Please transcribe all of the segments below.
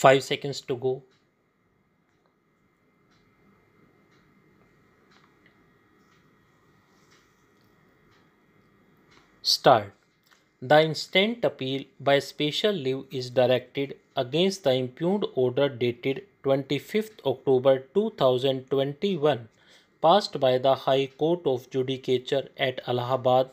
5 seconds to go start the instant appeal by special leave is directed against the impugned order dated 25th October 2021 passed by the High Court of Judicature at Allahabad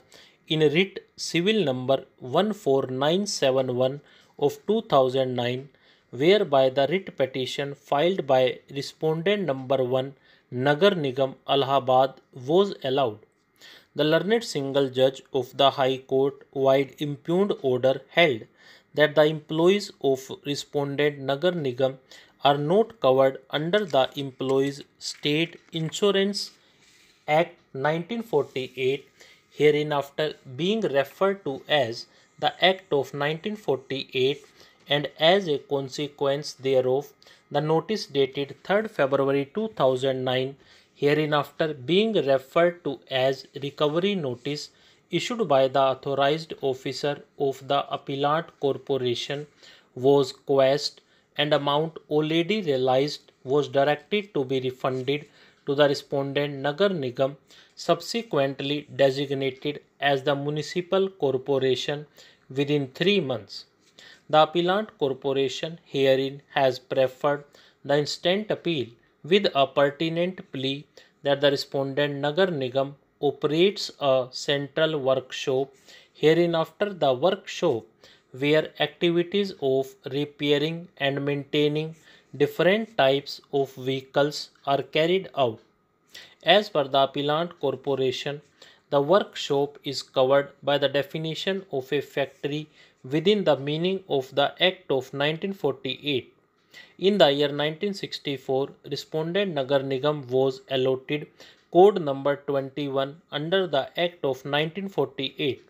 in writ civil number 14971 of 2009 whereby the writ petition filed by respondent number 1 Nagar Nigam Allahabad was allowed. The learned single judge of the High Court wide impugned order held that the employees of respondent Nagar Nigam are not covered under the Employees State Insurance Act 1948 hereinafter being referred to as the Act of 1948 and as a consequence thereof, the notice dated 3rd February 2009, hereinafter being referred to as recovery notice, issued by the authorized officer of the appellant corporation was quashed and amount already realized was directed to be refunded to the respondent Nagar Nigam subsequently designated as the municipal corporation within 3 months. The appellant Corporation herein has preferred the instant appeal with a pertinent plea that the respondent Nagar Nigam operates a central workshop herein after the workshop where activities of repairing and maintaining different types of vehicles are carried out. As per the appellant Corporation, the workshop is covered by the definition of a factory within the meaning of the Act of 1948. In the year 1964, Respondent Nagar Nigam was allotted code number 21 under the Act of 1948.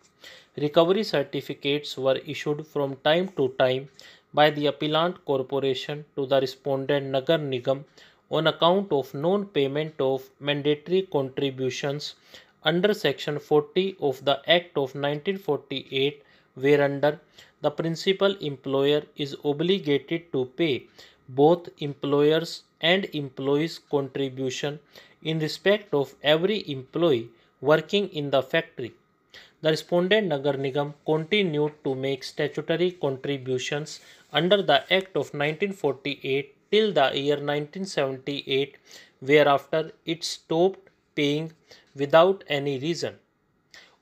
Recovery certificates were issued from time to time by the appellant corporation to the respondent Nagar Nigam on account of non-payment of mandatory contributions under section 40 of the Act of 1948 whereunder the principal employer is obligated to pay both employers and employees contribution in respect of every employee working in the factory. The respondent Nagar Nigam continued to make statutory contributions under the Act of 1948 till the year 1978, whereafter it stopped paying without any reason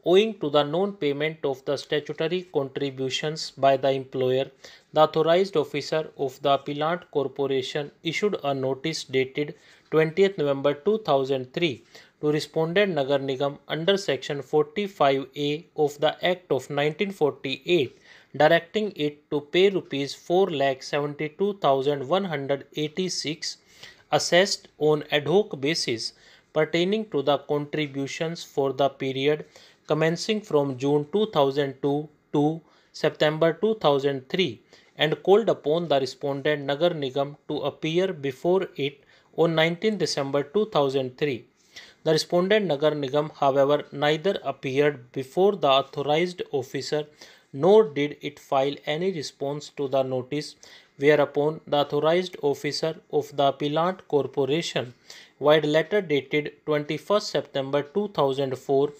owing to the non-payment of the statutory contributions by the employer, the authorized officer of the Pilant Corporation issued a notice dated 20th November 2003 to respondent Nagar Nigam under section 45A of the Act of 1948 directing it to pay rupees 4 lakh 72186 assessed on ad hoc basis pertaining to the contributions for the period commencing from June 2002 to September 2003 and called upon the respondent Nagar Nigam to appear before it on 19 December 2003. The respondent Nagar Nigam, however, neither appeared before the authorized officer nor did it file any response to the notice, whereupon the authorized officer of the Pilant Corporation, while letter dated 21 September 2004,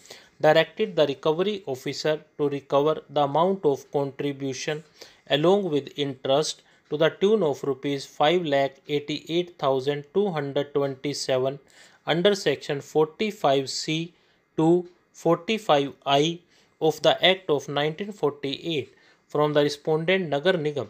directed the recovery officer to recover the amount of contribution along with interest to the tune of rupees 5 lakh 88227 under section 45c to 45i of the act of 1948 from the respondent nagar nigam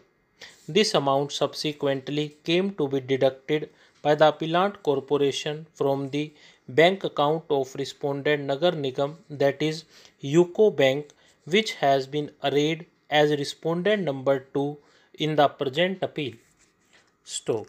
this amount subsequently came to be deducted by the appellant corporation from the bank account of respondent Nagar Nigam that is UCO Bank which has been arrayed as respondent number 2 in the present appeal. Stop.